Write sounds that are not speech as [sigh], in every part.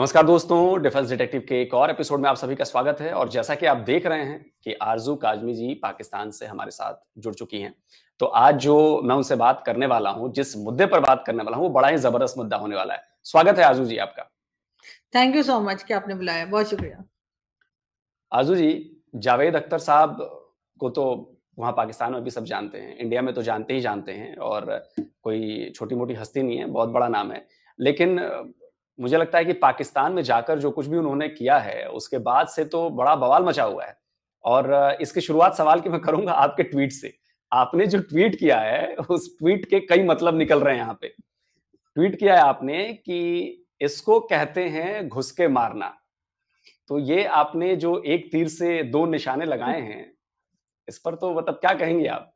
नमस्कार दोस्तों defence detective के एक और एपिसोड में आप सभी का स्वागत है और जैसा कि आप देख रहे हैं कि आरजू काजमी जी पाकिस्तान से हमारे साथ जुड़ चुकी हैं तो आज जो मैं उनसे बात करने वाला हूं जिस मुद्दे पर बात करने वाला हूं वो बड़ा ही जबरदस्त मुद्दा होने वाला है स्वागत है आरजू जी आपका थैंक यू सो मच कि आपने बुलाया बहुत शुक्रिया आरजू जी जावेद अख्तर साहब को तो वहाँ पाकिस्तान में भी सब जानते हैं इंडिया में तो जानते ही जानते हैं और कोई छोटी मोटी हस्ती नहीं है बहुत बड़ा नाम है लेकिन मुझे लगता है कि पाकिस्तान में जाकर जो कुछ भी उन्होंने किया है उसके बाद से तो बड़ा बवाल मचा हुआ है और इसकी शुरुआत सवाल की मैं करूंगा आपके ट्वीट से आपने जो ट्वीट किया है उस ट्वीट के कई मतलब निकल रहे हैं यहाँ पे ट्वीट किया है आपने कि इसको कहते हैं घुसके मारना तो ये आपने जो एक तीर से दो निशाने लगाए हैं इस पर तो मतलब क्या कहेंगे आप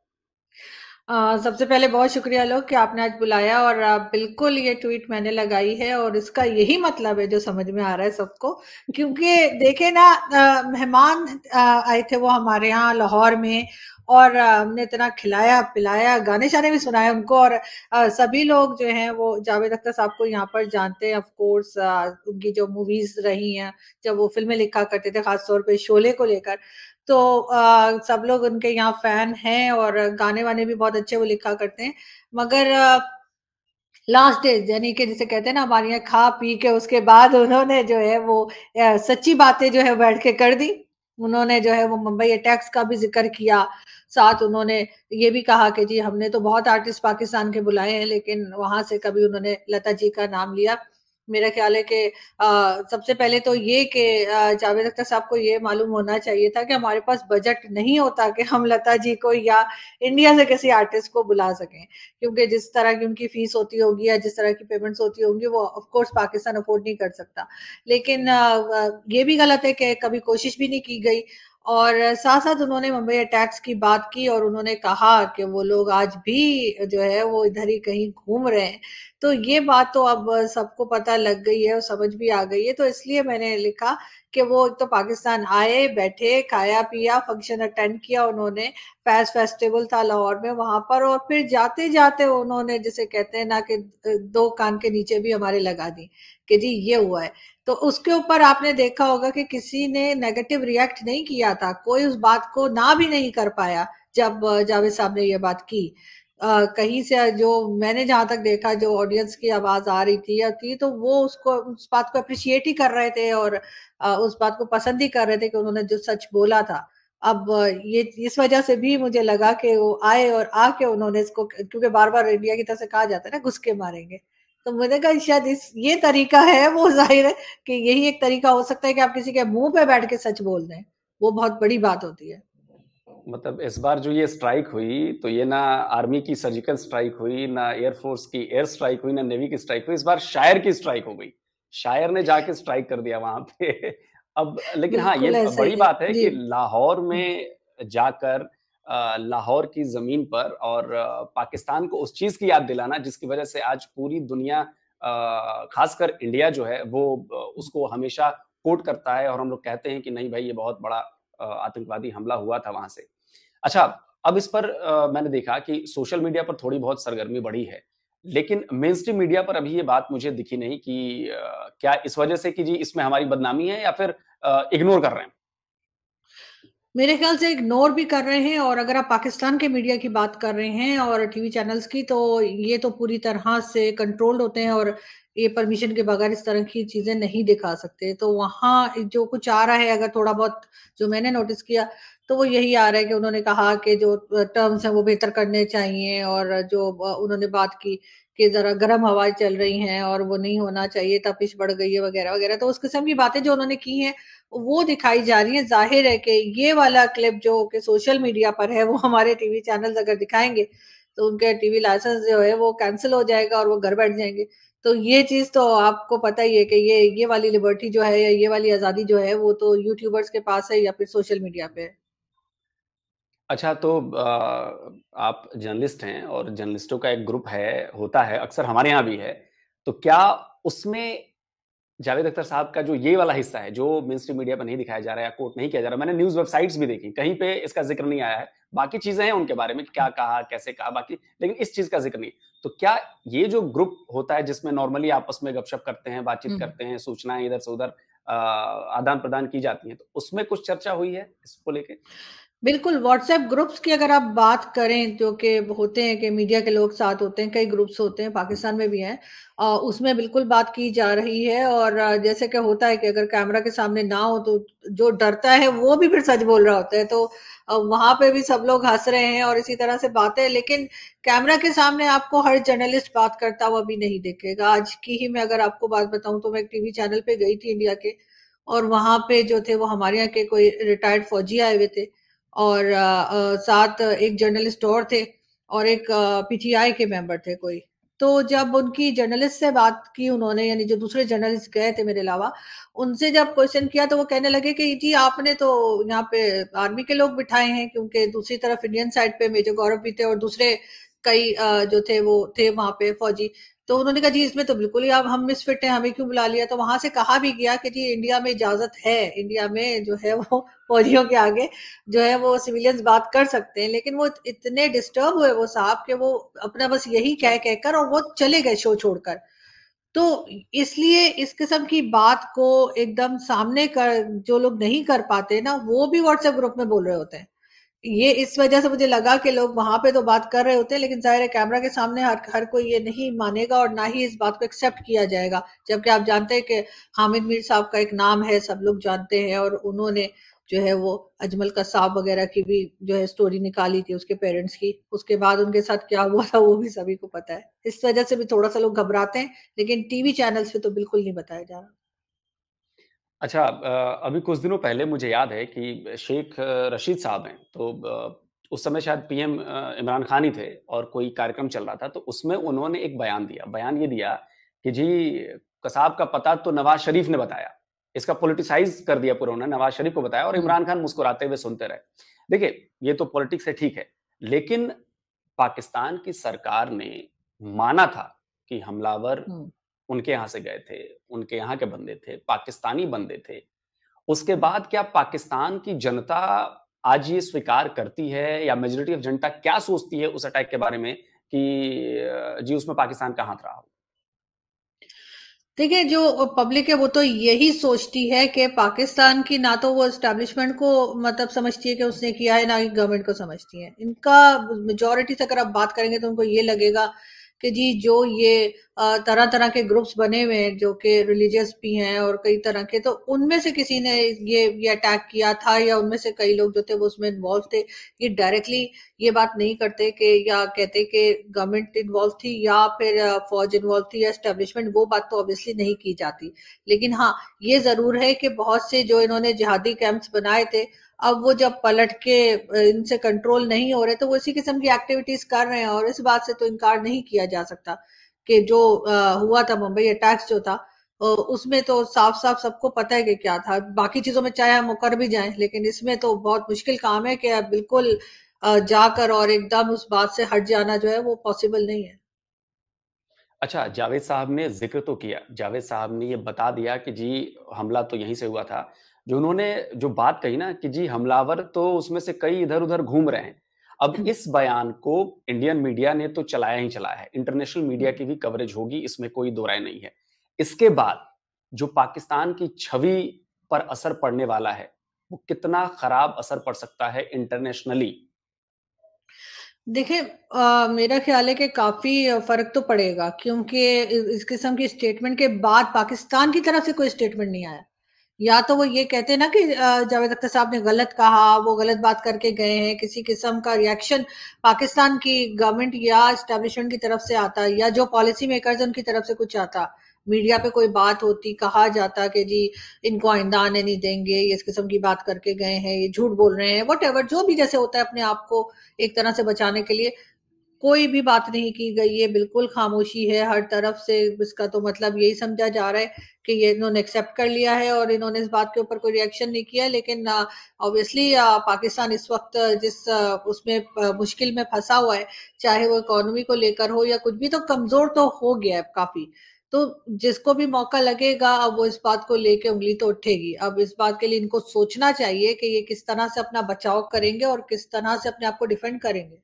सबसे पहले बहुत शुक्रिया लोग कि आपने आज बुलाया और बिल्कुल ये ट्वीट मैंने लगाई है और इसका यही मतलब है जो समझ में आ रहा है सबको क्योंकि देखे ना मेहमान आए थे वो हमारे यहाँ लाहौर में और हमने इतना खिलाया पिलाया गाने शाने भी सुनाए उनको और सभी लोग जो हैं वो जावेद अख्तर साहब को यहाँ पर जानते हैं ऑफकोर्स उनकी जो मूवीज रही हैं जब वो फिल्में लिखा करते थे खासतौर पर शोले को लेकर तो आ, सब लोग उनके यहाँ फैन हैं और गाने वाने भी बहुत अच्छे वो लिखा करते हैं मगर आ, लास्ट डेज यानी कि जिसे कहते हैं ना हमारे यहाँ खा पी के उसके बाद उन्होंने जो है वो आ, सच्ची बातें जो है बैठ के कर दी उन्होंने जो है वो मुंबई अटैक्स का भी जिक्र किया साथ उन्होंने ये भी कहा कि जी हमने तो बहुत आर्टिस्ट पाकिस्तान के बुलाए हैं लेकिन वहां से कभी उन्होंने लता जी का नाम लिया मेरा ख्याल है कि सबसे पहले तो ये कि जावेद अख्तर साहब को ये मालूम होना चाहिए था कि हमारे पास बजट नहीं होता कि हम लता जी को या इंडिया से किसी आर्टिस्ट को बुला सकें क्योंकि जिस तरह की उनकी फीस होती होगी या जिस तरह की पेमेंट्स होती होंगी वो ऑफकोर्स पाकिस्तान अफोर्ड नहीं कर सकता लेकिन ये भी गलत है कि कभी कोशिश भी नहीं की गई और साथ साथ उन्होंने मुंबई अटैक्स की बात की और उन्होंने कहा कि वो लोग आज भी जो है वो इधर ही कहीं घूम रहे हैं तो ये बात तो अब सबको पता लग गई है और समझ भी आ गई है तो इसलिए मैंने लिखा कि वो एक तो पाकिस्तान आए बैठे खाया पिया फंक्शन अटेंड किया उन्होंने फैस फेस्टिवल था लाहौर में वहां पर और फिर जाते जाते उन्होंने जिसे कहते हैं ना कि दो कान के नीचे भी हमारे लगा दी कि जी ये हुआ है तो उसके ऊपर आपने देखा होगा कि किसी ने नेगेटिव रिएक्ट नहीं किया था कोई उस बात को ना भी नहीं कर पाया जब जावेद साहब ने ये बात की Uh, कहीं से जो मैंने जहां तक देखा जो ऑडियंस की आवाज आ रही थी या थी तो वो उसको उस बात को अप्रिशिएट ही कर रहे थे और uh, उस बात को पसंद ही कर रहे थे कि उन्होंने जो सच बोला था अब ये इस वजह से भी मुझे लगा कि वो आए और आके उन्होंने इसको क्योंकि बार बार इंडिया की तरफ से कहा जाता है ना घुसके मारेंगे तो मैंने कहा शायद इस ये तरीका है वो जाहिर है कि यही एक तरीका हो सकता है कि आप किसी के मुंह पे बैठ के सच बोल दें वो बहुत बड़ी बात होती है मतलब इस बार जो ये स्ट्राइक हुई तो ये ना आर्मी की सर्जिकल स्ट्राइक हुई ना एयरफोर्स की एयर स्ट्राइक हुई ना नेवी की स्ट्राइक हुई इस बार शायर की स्ट्राइक हो गई शायर ने जाके स्ट्राइक कर दिया वहां पे [laughs] अब लेकिन हाँ ये बड़ी बात है कि लाहौर में हम्म। जाकर लाहौर की जमीन पर और पाकिस्तान को उस चीज की याद दिलाना जिसकी वजह से आज पूरी दुनिया खासकर इंडिया जो है वो उसको हमेशा कोट करता है और हम लोग कहते हैं कि नहीं भाई ये बहुत बड़ा आतंकवादी हमला हुआ था वहां से अच्छा अब इस पर आ, मैंने देखा कि सोशल मीडिया पर थोड़ी बहुत सरगर्मी बढ़ी है लेकिन मेन स्ट्रीम मीडिया पर अभी ये बात मुझे दिखी नहीं कि आ, क्या इस वजह से कि जी इसमें हमारी बदनामी है या फिर इग्नोर कर रहे हैं मेरे ख्याल से इग्नोर भी कर रहे हैं और अगर आप पाकिस्तान के मीडिया की बात कर रहे हैं और टीवी चैनल्स की तो ये तो पूरी तरह से कंट्रोल्ड होते हैं और ये परमिशन के बगैर इस तरह की चीजें नहीं दिखा सकते तो वहाँ जो कुछ आ रहा है अगर थोड़ा बहुत जो मैंने नोटिस किया तो वो यही आ रहा है कि उन्होंने कहा कि जो टर्म्स हैं वो बेहतर करने चाहिए और जो उन्होंने बात की कि जरा गर्म हवाएं चल रही हैं और वो नहीं होना चाहिए तपिश बढ़ गई है वगैरह वगैरह तो उस किस्म की बातें जो उन्होंने की हैं वो दिखाई जा रही है जाहिर है कि ये वाला क्लिप जो कि सोशल मीडिया पर है वो हमारे टीवी चैनल अगर दिखाएंगे तो उनके टीवी लाइसेंस जो है वो कैंसिल हो जाएगा और वो घर बैठ जाएंगे तो ये चीज़ तो आपको पता ही है कि ये ये वाली लिबर्टी जो है या ये वाली आज़ादी जो है वो तो यूट्यूबर्स के पास है या फिर सोशल मीडिया पे है अच्छा तो आप जर्नलिस्ट हैं और जर्नलिस्टों का एक ग्रुप है होता है अक्सर हमारे यहाँ भी है तो क्या उसमें जावेद अख्तर साहब का जो ये वाला हिस्सा है जो मेन स्ट्रीम मीडिया पर नहीं दिखाया जा रहा है कोर्ट नहीं किया जा रहा मैंने न्यूज वेबसाइट्स भी देखी कहीं पे इसका जिक्र नहीं आया है बाकी चीजें हैं उनके बारे में क्या कहा कैसे कहा बाकी लेकिन इस चीज का जिक्र नहीं तो क्या ये जो ग्रुप होता है जिसमें नॉर्मली आपस में गपशप करते हैं बातचीत हम्म। करते हैं सूचनाएं इधर से उधर आदान प्रदान की जाती है तो उसमें कुछ चर्चा हुई है इसको लेके बिल्कुल व्हाट्सएप ग्रुप्स की अगर आप बात करें जो तो कि होते हैं कि मीडिया के लोग साथ होते हैं कई ग्रुप्स होते हैं पाकिस्तान में भी हैं उसमें बिल्कुल बात की जा रही है और जैसे कि होता है कि अगर कैमरा के सामने ना हो तो जो डरता है वो भी फिर सच बोल रहा होता है तो वहां पे भी सब लोग हंस रहे हैं और इसी तरह से बातें लेकिन कैमरा के सामने आपको हर जर्नलिस्ट बात करता हुआ भी नहीं देखेगा आज की ही मैं अगर आपको बात बताऊं तो मैं एक टीवी चैनल पे गई थी इंडिया के और वहां पे जो थे वो हमारे यहाँ के कोई रिटायर्ड फौजी आए हुए थे और साथ एक जर्नलिस्ट और थे और एक पीटीआई के मेंबर थे कोई तो जब उनकी जर्नलिस्ट से बात की उन्होंने यानी जो दूसरे जर्नलिस्ट गए थे मेरे अलावा उनसे जब क्वेश्चन किया तो वो कहने लगे कि जी आपने तो यहाँ पे आर्मी के लोग बिठाए हैं क्योंकि दूसरी तरफ इंडियन साइड पे मेजर गौरव भी थे और दूसरे कई जो थे वो थे वहां पे फौजी तो उन्होंने कहा जी इसमें तो बिल्कुल ही अब हम मिस फिट हैं हमें क्यों बुला लिया तो वहां से कहा भी गया कि जी इंडिया में इजाजत है इंडिया में जो है वो [laughs] फौजियों के आगे जो है वो सिविलियंस बात कर सकते हैं लेकिन वो इतने डिस्टर्ब हुए वो साहब के वो अपना बस यही कह कहकर और वो चले गए शो छोड़कर तो इसलिए इस किस्म की बात को एकदम सामने कर जो लोग नहीं कर पाते ना वो भी व्हाट्सएप ग्रुप में बोल रहे होते हैं ये इस वजह से मुझे लगा कि लोग वहां पे तो बात कर रहे होते हैं लेकिन जाहिर है कैमरा के सामने हर हर कोई ये नहीं मानेगा और ना ही इस बात को एक्सेप्ट किया जाएगा जबकि आप जानते हैं कि हामिद मीर साहब का एक नाम है सब लोग जानते हैं और उन्होंने जो है वो अजमल कसाब वगैरह की भी जो है स्टोरी निकाली थी उसके पेरेंट्स की उसके बाद उनके साथ क्या हुआ था वो भी सभी को पता है इस वजह से भी थोड़ा सा लोग घबराते हैं लेकिन टीवी चैनल्स पे तो बिल्कुल नहीं बताया जा रहा अच्छा अभी कुछ दिनों पहले मुझे याद है कि शेख रशीद साहब हैं तो उस समय शायद पीएम इमरान खान ही थे और कोई कार्यक्रम चल रहा था तो उसमें उन्होंने एक बयान दिया बयान ये दिया कि जी कसाब का पता तो नवाज शरीफ ने बताया इसका पोलिटिसाइज कर दिया पूरा उन्होंने नवाज शरीफ को बताया और इमरान खान मुस्कुराते हुए सुनते रहे देखिए ये तो पॉलिटिक्स है ठीक है लेकिन पाकिस्तान की सरकार ने माना था कि हमलावर उनके यहाँ से गए थे उनके यहाँ के बंदे थे पाकिस्तानी बंदे थे उसके बाद क्या पाकिस्तान की जनता आज ये स्वीकार करती है या मेजोरिटी ऑफ जनता क्या सोचती है उस अटैक के बारे में कि जी उसमें पाकिस्तान का हाथ रहा हो देखिए जो पब्लिक है वो तो यही सोचती है कि पाकिस्तान की ना तो वो एस्टेब्लिशमेंट को मतलब समझती है कि उसने किया है ना ही गवर्नमेंट को समझती है इनका मेजोरिटी से अगर आप बात करेंगे तो उनको ये लगेगा कि जी जो ये तरह तरह के ग्रुप्स बने हुए हैं जो कि रिलीजियस भी हैं और कई तरह के तो उनमें से किसी ने ये ये अटैक किया था या उनमें से कई लोग जो थे वो उसमें इन्वॉल्व थे ये डायरेक्टली ये बात नहीं करते कि या कहते कि गवर्नमेंट इन्वॉल्व थी या फिर फौज इन्वॉल्व थी या स्टेब्लिशमेंट वो बात तो ऑब्वियसली नहीं की जाती लेकिन हाँ ये जरूर है कि बहुत से जो इन्होंने जिहादी कैंप्स बनाए थे अब वो जब पलट के इनसे कंट्रोल नहीं हो रहे तो वो इसी किस्म की एक्टिविटीज कर रहे हैं और इस बात से तो इनकार नहीं किया जा सकता कि जो हुआ था मुंबई अटैक्स जो था उसमें तो साफ साफ सबको पता है कि क्या था बाकी चीजों में चाहे हम मुकर भी जाएं लेकिन इसमें तो बहुत मुश्किल काम है कि अब बिल्कुल जाकर और एकदम उस बात से हट जाना जो है वो पॉसिबल नहीं है अच्छा जावेद साहब ने जिक्र तो किया जावेद साहब ने ये बता दिया कि जी हमला तो यहीं से हुआ था जो उन्होंने जो बात कही ना कि जी हमलावर तो उसमें से कई इधर उधर घूम रहे हैं अब हम्म। इस बयान को इंडियन मीडिया ने तो चलाया ही चलाया है इंटरनेशनल मीडिया हम्म। की भी कवरेज होगी इसमें कोई दो राय नहीं है इसके बाद जो पाकिस्तान की छवि पर असर पड़ने वाला है वो कितना खराब असर पड़ सकता है इंटरनेशनली देखिए मेरा ख्याल है कि काफ़ी फ़र्क तो पड़ेगा क्योंकि इस किस्म की स्टेटमेंट के बाद पाकिस्तान की तरफ से कोई स्टेटमेंट नहीं आया या तो वो ये कहते हैं ना कि जावेद अख्तर साहब ने गलत कहा वो गलत बात करके गए हैं किसी किस्म का रिएक्शन पाकिस्तान की गवर्नमेंट या इस्टेब्लिशमेंट की तरफ से आता या जो पॉलिसी मेकर्स उनकी तरफ से कुछ आता मीडिया पे कोई बात होती कहा जाता कि जी इनको आइंदा आने नहीं देंगे ये इस किस्म की बात करके गए हैं ये झूठ बोल रहे हैं वट जो भी जैसे होता है अपने आप को एक तरह से बचाने के लिए कोई भी बात नहीं की गई है बिल्कुल खामोशी है हर तरफ से इसका तो मतलब यही समझा जा रहा है कि ये इन्होंने एक्सेप्ट कर लिया है और इन्होंने इस बात के ऊपर कोई रिएक्शन नहीं किया लेकिन ऑब्वियसली पाकिस्तान इस वक्त जिस उसमें मुश्किल में फंसा हुआ है चाहे वो इकोनॉमी को लेकर हो या कुछ भी तो कमजोर तो हो गया है काफी तो जिसको भी मौका लगेगा अब वो इस बात को लेके उंगली तो उठेगी अब इस बात के लिए इनको सोचना चाहिए कि ये किस तरह से अपना बचाव करेंगे और किस तरह से अपने आप को डिफेंड करेंगे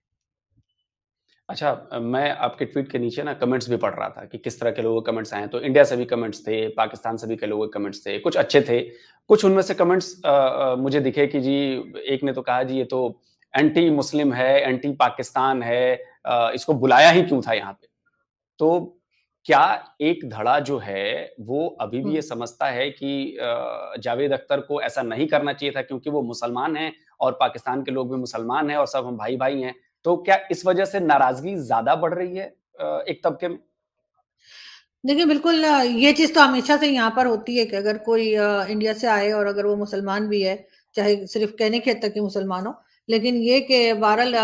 अच्छा मैं आपके ट्वीट के नीचे ना कमेंट्स भी पढ़ रहा था कि किस तरह के लोगों के कमेंट्स आए तो इंडिया से भी कमेंट्स थे पाकिस्तान से भी के लोगों के कमेंट्स थे कुछ अच्छे थे कुछ उनमें से कमेंट्स मुझे दिखे कि जी एक ने तो कहा जी ये तो एंटी मुस्लिम है एंटी पाकिस्तान है आ, इसको बुलाया ही क्यों था यहाँ पे तो क्या एक धड़ा जो है वो अभी भी हम्म। ये समझता है कि जावेद अख्तर को ऐसा नहीं करना चाहिए था क्योंकि वो मुसलमान है और पाकिस्तान के लोग भी मुसलमान हैं और सब हम भाई भाई हैं तो क्या इस वजह से नाराजगी ज्यादा बढ़ रही है एक तबके में देखिए बिल्कुल ये चीज तो हमेशा से यहाँ पर होती है कि अगर कोई इंडिया से आए और अगर वो मुसलमान भी है चाहे सिर्फ कहने के तक मुसलमान हो लेकिन ये कि बहरल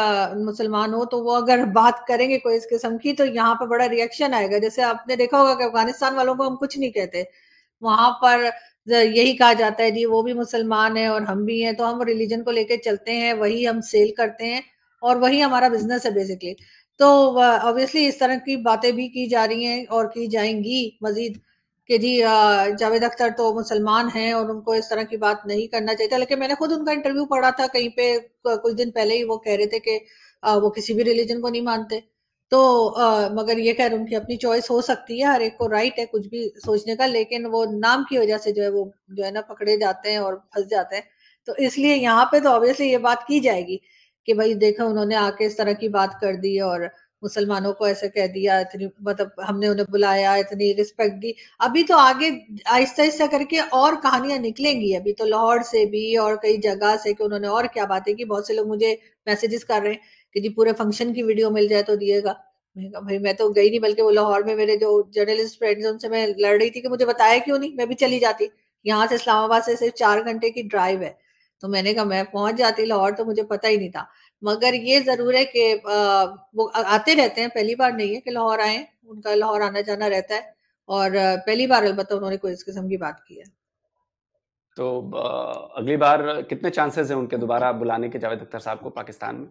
मुसलमान हो तो वो अगर [laughs] बात करेंगे कोई इस किस्म की तो यहाँ पर बड़ा रिएक्शन आएगा जैसे आपने देखा होगा कि अफगानिस्तान वालों को हम कुछ नहीं कहते वहां पर यही कहा जाता है जी वो भी मुसलमान है और हम भी हैं तो हम रिलीजन को लेकर चलते हैं वही हम सेल करते हैं और वही हमारा बिजनेस है बेसिकली तो ऑब्वियसली इस तरह की बातें भी की जा रही हैं और की जाएंगी मजीद कि जी जावेद अख्तर तो मुसलमान हैं और उनको इस तरह की बात नहीं करना चाहिए लेकिन मैंने खुद उनका इंटरव्यू पढ़ा था कहीं पे कुछ दिन पहले ही वो कह रहे थे कि वो किसी भी रिलीजन को नहीं मानते तो आ, मगर ये खैर उनकी अपनी चॉइस हो सकती है हर एक को राइट है कुछ भी सोचने का लेकिन वो नाम की वजह से जो है वो जो है ना पकड़े जाते हैं और फंस जाते हैं तो इसलिए यहाँ पे तो ऑब्वियसली ये बात की जाएगी कि भाई देखा उन्होंने आके इस तरह की बात कर दी और मुसलमानों को ऐसे कह दिया इतनी मतलब हमने उन्हें बुलाया इतनी रिस्पेक्ट दी अभी तो आगे आहिस्ता आहिस्ता करके और कहानियां निकलेंगी अभी तो लाहौर से भी और कई जगह से कि उन्होंने और क्या बातें की बहुत से लोग मुझे मैसेजेस कर रहे हैं कि जी पूरे फंक्शन की वीडियो मिल जाए तो दिएगा भाई मैं तो गई नहीं बल्कि वो लाहौर में मेरे जो जर्नलिस्ट फ्रेंड्स उनसे मैं लड़ रही थी कि मुझे बताया क्यों नहीं मैं भी चली जाती यहाँ से इस्लामाबाद से सिर्फ चार घंटे की ड्राइव है तो मैंने कहा मैं पहुंच जाती लाहौर तो मुझे पता ही नहीं था मगर ये जरूर है कि वो आते रहते हैं पहली बार नहीं है कि लाहौर आए उनका लाहौर आना जाना रहता है और पहली बार अलबत्त उन्होंने कोई इस किस्म की बात की है तो अगली बार कितने चांसेस हैं उनके दोबारा बुलाने के जावेद अख्तर साहब को पाकिस्तान में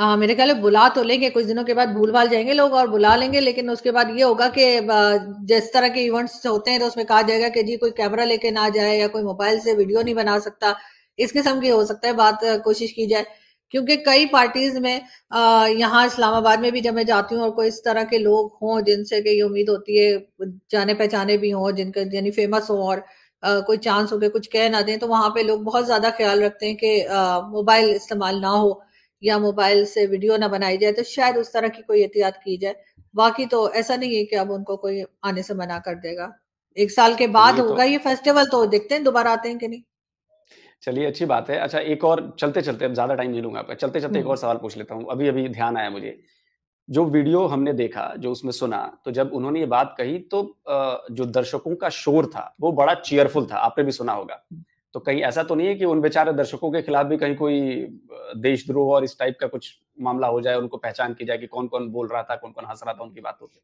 आ, मेरे ख्याल बुला तो लेंगे कुछ दिनों के बाद भूल भाल जाएंगे लोग और बुला लेंगे लेकिन उसके बाद ये होगा कि जिस तरह के इवेंट्स होते हैं तो उसमें कहा जाएगा कि जी कोई कैमरा लेके ना जाए या कोई मोबाइल से वीडियो नहीं बना सकता इस किस्म की हो सकता है बात कोशिश की जाए क्योंकि कई पार्टीज में यहाँ इस्लामाबाद में भी जब मैं जाती हूँ और कोई इस तरह के लोग हों जिनसे कि ये उम्मीद होती है जाने पहचाने भी हों जिनके यानी फेमस हो और आ, कोई चांस हो के कुछ कह ना दें तो वहां पे लोग बहुत ज्यादा ख्याल रखते हैं कि मोबाइल इस्तेमाल ना हो या मोबाइल से वीडियो ना बनाई जाए तो शायद उस तरह की कोई एहतियात की जाए बाकी तो ऐसा नहीं है कि अब उनको कोई आने से मना कर देगा एक साल के बाद तो होगा तो... ये फेस्टिवल तो देखते हैं दोबारा आते हैं कि नहीं चलिए अच्छी बात है अच्छा एक और चलते चलते अब ज्यादा टाइम नहीं लूंगा आपका चलते चलते एक हम्म। और सवाल पूछ लेता हूँ अभी अभी ध्यान आया मुझे जो वीडियो हमने देखा जो उसमें सुना तो जब उन्होंने ये बात कही तो जो दर्शकों का शोर था वो बड़ा चेयरफुल था आपने भी सुना होगा तो कहीं ऐसा तो नहीं है कि उन बेचारे दर्शकों के खिलाफ भी कहीं कोई देशद्रोह और इस टाइप का कुछ मामला हो जाए उनको पहचान की जाए कि कौन कौन बोल रहा था कौन कौन हंस रहा था उनकी बातों से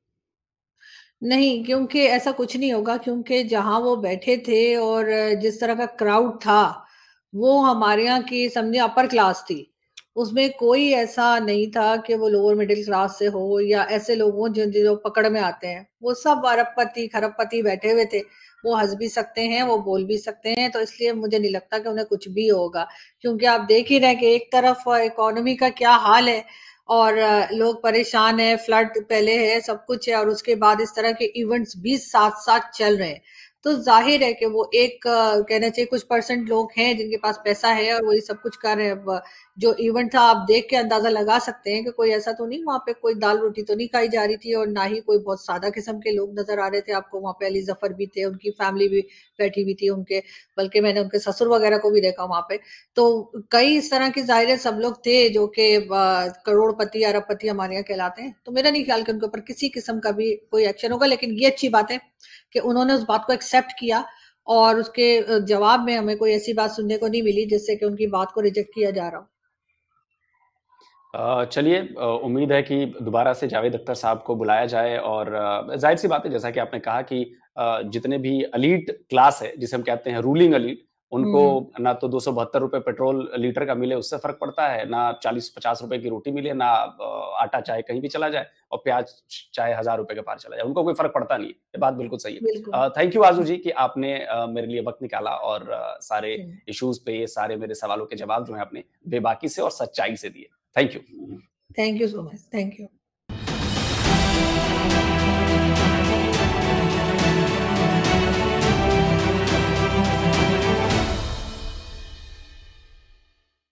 नहीं क्योंकि ऐसा कुछ नहीं होगा क्योंकि जहां वो बैठे थे और जिस तरह का क्राउड था वो हमारे यहाँ की समझे अपर क्लास थी उसमें कोई ऐसा नहीं था कि वो लोअर मिडिल क्लास से हो या ऐसे लोगों जिन जो पकड़ में आते हैं वो सब अरबपति खरबपति बैठे हुए थे वो हंस भी सकते हैं वो बोल भी सकते हैं तो इसलिए मुझे नहीं लगता कि उन्हें कुछ भी होगा क्योंकि आप देख ही रहे हैं कि एक तरफ इकोनॉमी का क्या हाल है और लोग परेशान है फ्लड पहले है सब कुछ है और उसके बाद इस तरह के इवेंट्स भी साथ साथ चल रहे हैं तो जाहिर है कि वो एक कहना चाहिए कुछ परसेंट लोग हैं जिनके पास पैसा है और वो ये सब कुछ कर रहे हैं जो इवेंट था आप देख के अंदाजा लगा सकते हैं कि कोई ऐसा तो नहीं वहाँ पे कोई दाल रोटी तो नहीं खाई जा रही थी और ना ही कोई बहुत सादा किस्म के लोग नजर आ रहे थे आपको वहाँ पे अली जफर भी थे उनकी फैमिली भी बैठी हुई थी उनके बल्कि मैंने उनके ससुर वगैरह को भी देखा वहाँ पे तो कई इस तरह के जाहिर सब लोग थे जो कि करोड़पति अरबपति हमारे यहाँ कहलाते हैं तो मेरा नहीं ख्याल कि उनके ऊपर किसी किस्म का भी कोई एक्शन होगा लेकिन ये अच्छी बात है कि उन्होंने उस बात को एक्सेप्ट किया और उसके जवाब में हमें कोई ऐसी बात सुनने को नहीं मिली जिससे कि उनकी बात को रिजेक्ट किया जा रहा हो चलिए उम्मीद है कि दोबारा से जावेद अख्तर साहब को बुलाया जाए और जाहिर सी बात है जैसा कि आपने कहा कि जितने भी अलीट क्लास है जिसे हम कहते हैं रूलिंग अलीट उनको हम्म। ना तो दो सौ रुपए पेट्रोल लीटर का मिले उससे फर्क पड़ता है ना चालीस पचास रुपए की रोटी मिले ना आटा चाहे कहीं भी चला जाए और प्याज चाहे हजार रुपए के पार चला जाए उनको कोई फर्क पड़ता नहीं ये बात बिल्कुल सही है थैंक यू आजू जी कि आपने मेरे लिए वक्त निकाला और सारे इश्यूज पे सारे मेरे सवालों के जवाब जो है आपने बेबाकी से और सच्चाई से दिए Thank you. Thank you so much. Thank you.